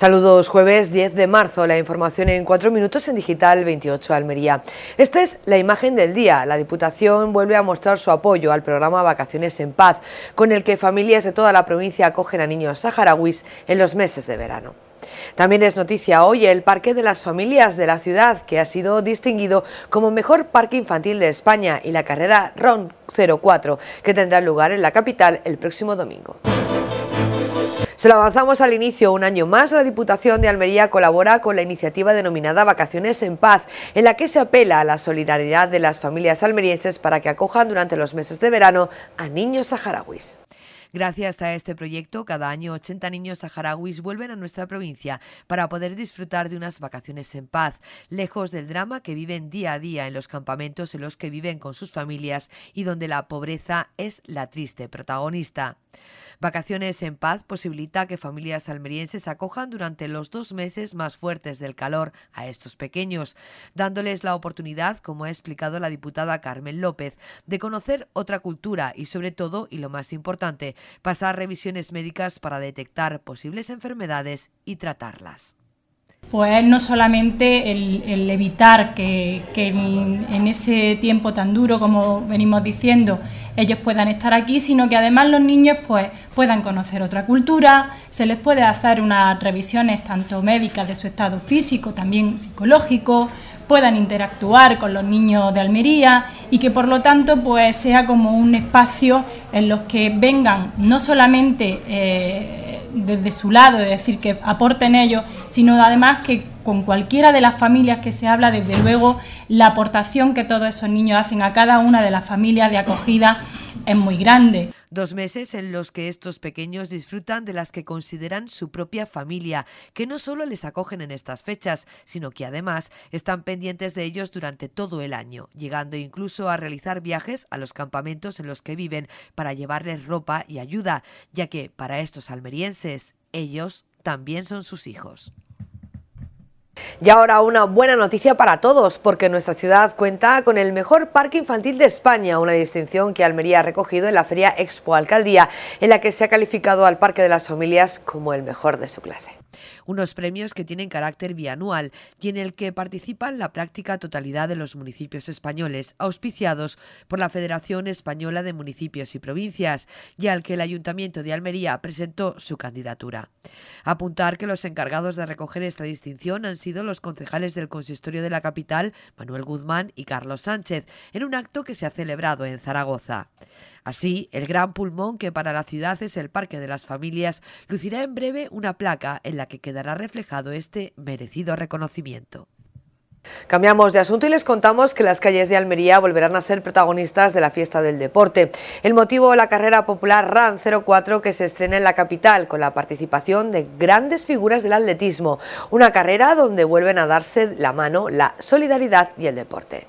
Saludos, jueves 10 de marzo, la información en 4 minutos en Digital 28 Almería. Esta es la imagen del día, la Diputación vuelve a mostrar su apoyo al programa Vacaciones en Paz, con el que familias de toda la provincia acogen a niños saharauis en los meses de verano. También es noticia hoy el Parque de las Familias de la ciudad, que ha sido distinguido como mejor parque infantil de España y la carrera RON 04, que tendrá lugar en la capital el próximo domingo. Se lo avanzamos al inicio. Un año más, la Diputación de Almería colabora con la iniciativa denominada Vacaciones en Paz, en la que se apela a la solidaridad de las familias almerienses para que acojan durante los meses de verano a niños saharauis. Gracias a este proyecto, cada año 80 niños saharauis vuelven a nuestra provincia para poder disfrutar de unas vacaciones en paz, lejos del drama que viven día a día en los campamentos en los que viven con sus familias y donde la pobreza es la triste protagonista. Vacaciones en paz posibilita que familias almerienses acojan durante los dos meses más fuertes del calor a estos pequeños, dándoles la oportunidad, como ha explicado la diputada Carmen López, de conocer otra cultura y sobre todo, y lo más importante, pasar revisiones médicas para detectar posibles enfermedades y tratarlas. Pues no solamente el, evitar que, en, ese tiempo tan duro como venimos diciendo ellos puedan estar aquí, sino que además los niños pues, puedan conocer otra cultura, se les puede hacer unas revisiones tanto médicas de su estado físico, también psicológico, puedan interactuar con los niños de Almería y que por lo tanto pues sea como un espacio en los que vengan no solamente eh, desde su lado, es decir, que aporten ellos, sino además que con cualquiera de las familias que se habla, desde luego, la aportación que todos esos niños hacen a cada una de las familias de acogida es muy grande. Dos meses en los que estos pequeños disfrutan de las que consideran su propia familia, que no solo les acogen en estas fechas, sino que además están pendientes de ellos durante todo el año, llegando incluso a realizar viajes a los campamentos en los que viven para llevarles ropa y ayuda, ya que para estos almerienses, ellos también son sus hijos. Y ahora una buena noticia para todos, porque nuestra ciudad cuenta con el mejor parque infantil de España, una distinción que Almería ha recogido en la feria Expo Alcaldía, en la que se ha calificado al Parque de las Familias como el mejor de su clase unos premios que tienen carácter bianual y en el que participan la práctica totalidad de los municipios españoles, auspiciados por la Federación Española de Municipios y Provincias, y al que el Ayuntamiento de Almería presentó su candidatura. Apuntar que los encargados de recoger esta distinción han sido los concejales del Consistorio de la capital, Manuel Guzmán y Carlos Sánchez, en un acto que se ha celebrado en Zaragoza. Así, el gran pulmón que para la ciudad es el Parque de las Familias lucirá en breve una placa en la que quedará reflejado este merecido reconocimiento. Cambiamos de asunto y les contamos que las calles de Almería volverán a ser protagonistas de la fiesta del deporte. El motivo, la carrera popular RAN 04 que se estrena en la capital con la participación de grandes figuras del atletismo. Una carrera donde vuelven a darse la mano la solidaridad y el deporte.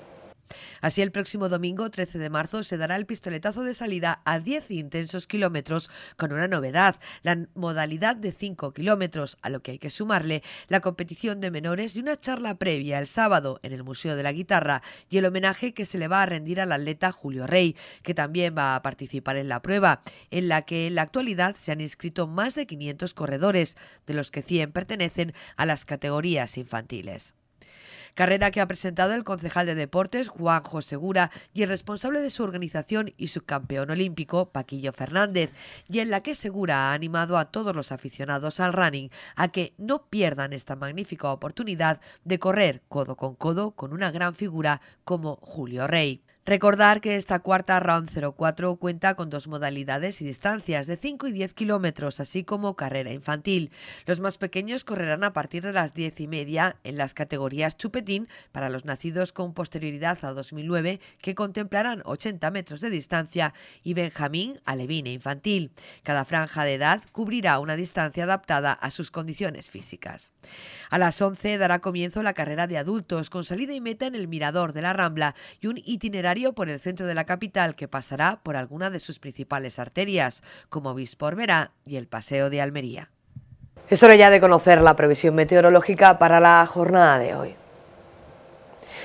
Así, el próximo domingo 13 de marzo se dará el pistoletazo de salida a 10 intensos kilómetros con una novedad, la modalidad de 5 kilómetros, a lo que hay que sumarle la competición de menores y una charla previa el sábado en el Museo de la Guitarra y el homenaje que se le va a rendir al atleta Julio Rey, que también va a participar en la prueba, en la que en la actualidad se han inscrito más de 500 corredores, de los que 100 pertenecen a las categorías infantiles carrera que ha presentado el concejal de deportes Juan José y el responsable de su organización y subcampeón olímpico Paquillo Fernández, y en la que Segura ha animado a todos los aficionados al running a que no pierdan esta magnífica oportunidad de correr codo con codo con una gran figura como Julio Rey. Recordar que esta cuarta Round 04 cuenta con dos modalidades y distancias de 5 y 10 kilómetros, así como carrera infantil. Los más pequeños correrán a partir de las 10 y media en las categorías chupetín para los nacidos con posterioridad a 2009 que contemplarán 80 metros de distancia y Benjamín Alevine infantil. Cada franja de edad cubrirá una distancia adaptada a sus condiciones físicas. A las 11 dará comienzo la carrera de adultos con salida y meta en el Mirador de la Rambla y un itinerario por el centro de la capital que pasará por alguna de sus principales arterias, como verá y el Paseo de Almería. Es hora ya de conocer la previsión meteorológica para la jornada de hoy.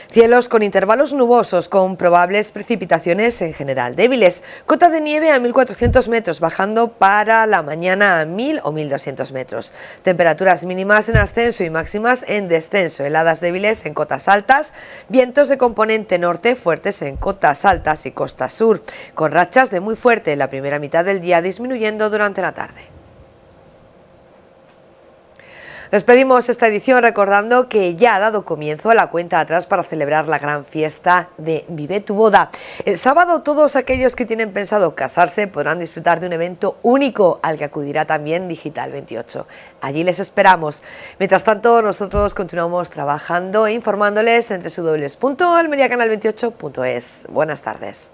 Cielos con intervalos nubosos, con probables precipitaciones en general débiles. Cota de nieve a 1.400 metros, bajando para la mañana a 1.000 o 1.200 metros. Temperaturas mínimas en ascenso y máximas en descenso. Heladas débiles en cotas altas, vientos de componente norte fuertes en cotas altas y costa sur, con rachas de muy fuerte en la primera mitad del día, disminuyendo durante la tarde. Despedimos esta edición recordando que ya ha dado comienzo a la cuenta atrás para celebrar la gran fiesta de Vive tu boda. El sábado todos aquellos que tienen pensado casarse podrán disfrutar de un evento único al que acudirá también Digital 28. Allí les esperamos. Mientras tanto nosotros continuamos trabajando e informándoles entre www.almeriacanal28.es. Buenas tardes.